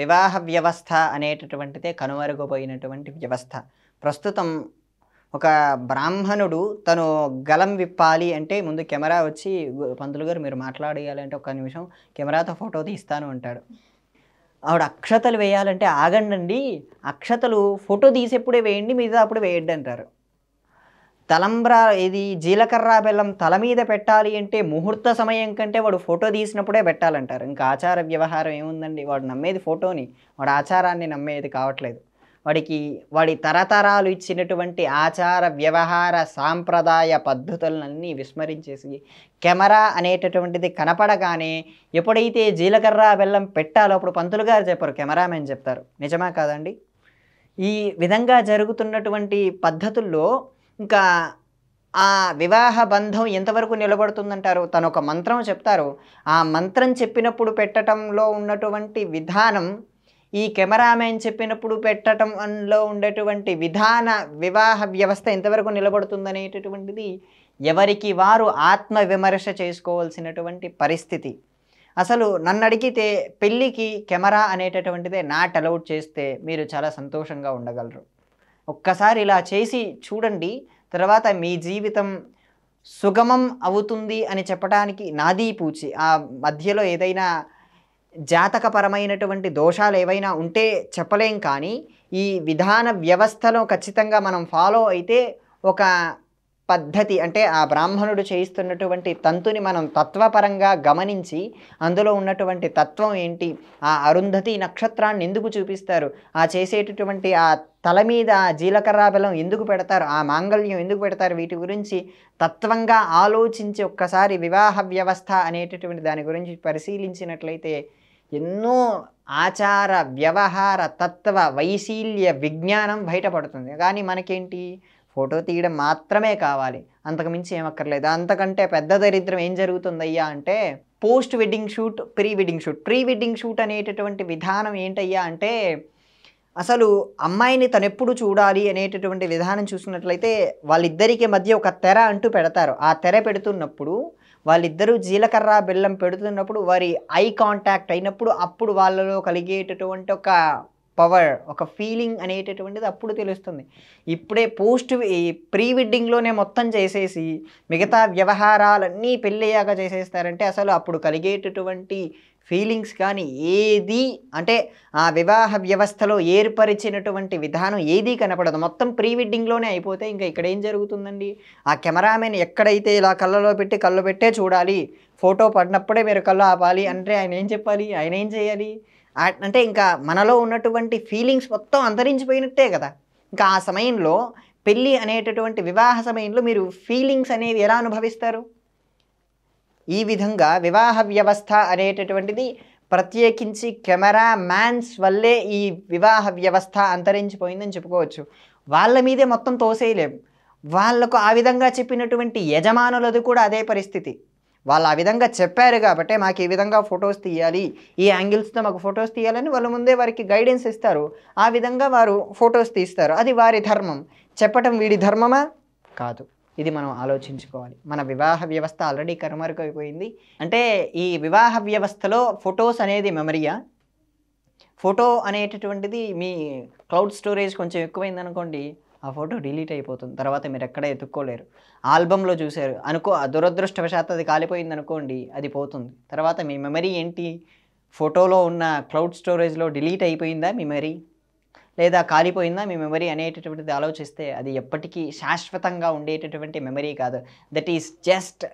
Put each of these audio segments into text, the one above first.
వివాహ వ్యవస్థ అనేటటువంటిదే కనుమరుగపోయినటువంటి వ్యవస్థ ప్రస్తుతం ఒక బ్రాహ్మణుడు తను గలం విప్పాలి అంటే ముందు కెమెరా వచ్చి పంతులు గారు మీరు మాట్లాడేయాలంటే ఒక నిమిషం కెమెరాతో ఫోటో తీస్తాను అంటాడు ఆవిడ అక్షతలు వేయాలంటే ఆగండి అక్షతలు ఫోటో తీసేప్పుడే వేయండి మిగతా అప్పుడు వేయండి అంటారు తలంబ్ర ఇది జీలకర్ర బెల్లం తల మీద పెట్టాలి అంటే ముహూర్త సమయం కంటే వాడు ఫోటో తీసినప్పుడే పెట్టాలంటారు ఇంకా ఆచార వ్యవహారం ఏముందండి వాడు నమ్మేది ఫోటోని వాడు ఆచారాన్ని నమ్మేది కావట్లేదు వాడికి వాడి తరతరాలు ఇచ్చినటువంటి ఆచార వ్యవహార సాంప్రదాయ పద్ధతులన్నీ విస్మరించేసి కెమెరా అనేటటువంటిది కనపడగానే ఎప్పుడైతే జీలకర్ర బెల్లం పెట్టాలో అప్పుడు పంతులు గారు చెప్పారు కెమెరామెన్ చెప్తారు నిజమా కాదండి ఈ విధంగా జరుగుతున్నటువంటి పద్ధతుల్లో ఇంకా ఆ వివాహ బంధం ఎంతవరకు నిలబడుతుందంటారు తను ఒక మంత్రం చెప్తారు ఆ మంత్రం చెప్పినప్పుడు పెట్టడంలో ఉన్నటువంటి విధానం ఈ కెమెరామెన్ చెప్పినప్పుడు పెట్టడంలో లో ఉండేటువంటి విధాన వివాహ వ్యవస్థ ఎంతవరకు నిలబడుతుందనేటటువంటిది ఎవరికి వారు ఆత్మ విమర్శ చేసుకోవాల్సినటువంటి పరిస్థితి అసలు నన్ను అడిగితే పెళ్ళికి కెమెరా అనేటటువంటిదే నాట్ అలౌట్ చేస్తే మీరు చాలా సంతోషంగా ఉండగలరు ఒక్కసారి ఇలా చేసి చూడండి తర్వాత మీ జీవితం సుగమం అవుతుంది అని చెప్పడానికి నాది పూచి ఆ మధ్యలో ఏదైనా జాతకపరమైనటువంటి దోషాలు ఏవైనా ఉంటే చెప్పలేం కానీ ఈ విధాన వ్యవస్థలో ఖచ్చితంగా మనం ఫాలో అయితే ఒక పద్ధతి అంటే ఆ బ్రాహ్మణుడు చేయిస్తున్నటువంటి తంతుని మనం తత్వపరంగా గమనించి అందులో ఉన్నటువంటి తత్వం ఏంటి ఆ అరుంధతి నక్షత్రాన్ని ఎందుకు చూపిస్తారు ఆ చేసేటటువంటి ఆ తల మీద ఆ జీలకర్ర బెలం ఎందుకు పెడతారు ఆ మాంగళ్యం ఎందుకు పెడతారు వీటి గురించి తత్వంగా ఆలోచించి ఒక్కసారి వివాహ వ్యవస్థ అనేటటువంటి దాని గురించి పరిశీలించినట్లయితే ఎన్నో ఆచార వ్యవహార తత్వ వైశీల్య విజ్ఞానం బయటపడుతుంది కానీ మనకేంటి ఫోటో తీయడం మాత్రమే కావాలి అంతకుమించి ఏమక్కర్లేదు అంతకంటే పెద్ద దరిద్రం ఏం జరుగుతుందయ్యా అంటే post wedding shoot pre wedding shoot pre wedding shoot అనేటటువంటి విధానం ఏంటయ్యా అంటే అసలు అమ్మాయిని తను ఎప్పుడు చూడాలి అనేటటువంటి విధానం చూసినట్లయితే వాళ్ళిద్దరికీ మధ్య ఒక తెర అంటూ పెడతారు ఆ తెర పెడుతున్నప్పుడు వాళ్ళిద్దరూ జీలకర్ర బెల్లం పెడుతున్నప్పుడు వారి ఐ కాంటాక్ట్ అయినప్పుడు అప్పుడు వాళ్ళలో కలిగేటటువంటి ఒక పవర్ ఒక ఫీలింగ్ అనేటటువంటిది అప్పుడు తెలుస్తుంది ఇప్పుడే పోస్ట్ ప్రీ వెడ్డింగ్లోనే మొత్తం చేసేసి మిగతా వ్యవహారాలన్నీ పెళ్ళయ్యాక చేసేస్తారంటే అసలు అప్పుడు కలిగేటటువంటి ఫీలింగ్స్ కానీ ఏది అంటే ఆ వివాహ వ్యవస్థలో ఏర్పరిచినటువంటి విధానం ఏది కనపడదు మొత్తం ప్రీ వెడ్డింగ్లోనే అయిపోతే ఇంకా ఇక్కడ ఏం జరుగుతుందండి ఆ కెమెరామెన్ ఎక్కడైతే ఇలా కళ్ళలో పెట్టి కళ్ళు పెట్టే చూడాలి ఫోటో పడినప్పుడే మీరు కళ్ళు ఆపాలి అంటే ఆయన ఏం చెప్పాలి ఆయన ఏం చేయాలి అంటే ఇంకా మనలో ఉన్నటువంటి ఫీలింగ్స్ మొత్తం అంతరించిపోయినట్టే కదా ఇంకా ఆ సమయంలో పెళ్ళి అనేటటువంటి వివాహ సమయంలో మీరు ఫీలింగ్స్ అనేవి ఎలా అనుభవిస్తారు ఈ విధంగా వివాహ వ్యవస్థ అనేటటువంటిది ప్రత్యేకించి కెమెరా మ్యాన్స్ వల్లే ఈ వివాహ వ్యవస్థ అంతరించిపోయిందని చెప్పుకోవచ్చు వాళ్ళ మీదే మొత్తం తోసేయలేము వాళ్లకు ఆ విధంగా చెప్పినటువంటి యజమానులది కూడా అదే పరిస్థితి వాళ్ళు ఆ విధంగా చెప్పారు కాబట్టి మాకు ఈ విధంగా ఫొటోస్ తీయాలి ఈ యాంగిల్స్తో మాకు ఫొటోస్ తీయాలని వాళ్ళు ముందే వారికి గైడెన్స్ ఇస్తారు ఆ విధంగా వారు ఫొటోస్ తీస్తారు అది వారి ధర్మం చెప్పటం వీడి ధర్మమా కాదు ఇది మనం ఆలోచించుకోవాలి మన వివాహ వ్యవస్థ ఆల్రెడీ అయిపోయింది అంటే ఈ వివాహ వ్యవస్థలో ఫొటోస్ అనేది మెమరీయా ఫోటో అనేటటువంటిది మీ క్లౌడ్ స్టోరేజ్ కొంచెం ఎక్కువైందనుకోండి ఆ ఫోటో డిలీట్ అయిపోతుంది తర్వాత మీరు ఎక్కడ ఎత్తుక్కోలేరు ఆల్బంలో చూశారు అనుకో దురదృష్టవశాత్తు అది కాలిపోయింది అనుకోండి అది పోతుంది తర్వాత మీ మెమరీ ఏంటి ఫోటోలో ఉన్న క్లౌడ్ స్టోరేజ్లో డిలీట్ అయిపోయిందా మీ మెమరీ లేదా కాలిపోయిందా మీ మెమరీ అనేటటువంటిది ఆలోచిస్తే అది ఎప్పటికీ శాశ్వతంగా ఉండేటటువంటి మెమరీ కాదు that is just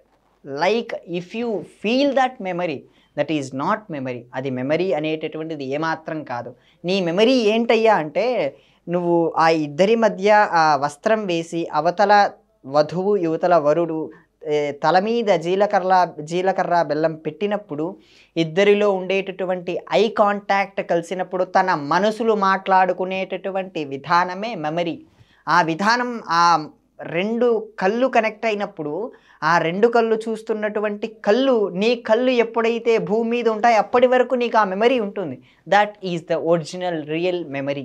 like if you feel that memory that is not memory అది మెమరీ అనేటటువంటిది ఏమాత్రం కాదు నీ మెమరీ ఏంటయ్యా అంటే నువ్వు ఆ ఇద్దరి మధ్య ఆ వస్త్రం వేసి అవతల వధువు యువతల వరుడు తల మీద జీలకర్ర జీలకర్ర బెల్లం పెట్టినప్పుడు ఇద్దరిలో ఉండేటటువంటి ఐ కాంటాక్ట్ కలిసినప్పుడు తన మనసులు మాట్లాడుకునేటటువంటి విధానమే మెమరీ ఆ విధానం ఆ రెండు కళ్ళు కనెక్ట్ అయినప్పుడు ఆ రెండు కళ్ళు చూస్తున్నటువంటి కళ్ళు నీ కళ్ళు ఎప్పుడైతే భూమి మీద ఉంటాయి అప్పటి వరకు నీకు ఆ మెమరీ ఉంటుంది that is the original real memory